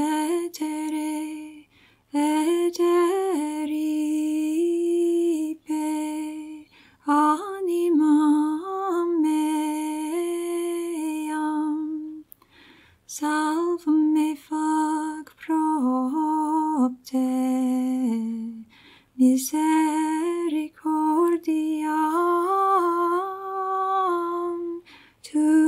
Vetere, animam meam, me fac misericordiam, tu